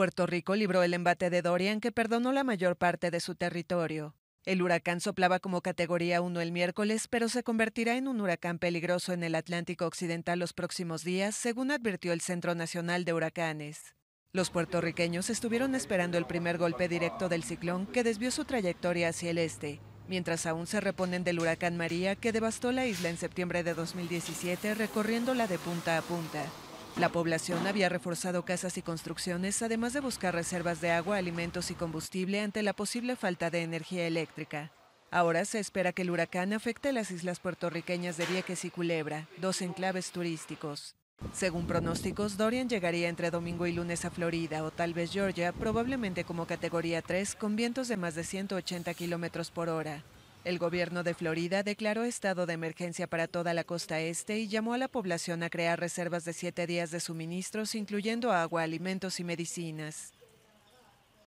Puerto Rico libró el embate de Dorian que perdonó la mayor parte de su territorio. El huracán soplaba como categoría 1 el miércoles, pero se convertirá en un huracán peligroso en el Atlántico Occidental los próximos días, según advirtió el Centro Nacional de Huracanes. Los puertorriqueños estuvieron esperando el primer golpe directo del ciclón que desvió su trayectoria hacia el este, mientras aún se reponen del huracán María que devastó la isla en septiembre de 2017 recorriéndola de punta a punta. La población había reforzado casas y construcciones, además de buscar reservas de agua, alimentos y combustible ante la posible falta de energía eléctrica. Ahora se espera que el huracán afecte a las islas puertorriqueñas de Vieques y Culebra, dos enclaves turísticos. Según pronósticos, Dorian llegaría entre domingo y lunes a Florida o tal vez Georgia, probablemente como categoría 3, con vientos de más de 180 kilómetros por hora. El gobierno de Florida declaró estado de emergencia para toda la costa este y llamó a la población a crear reservas de siete días de suministros, incluyendo agua, alimentos y medicinas.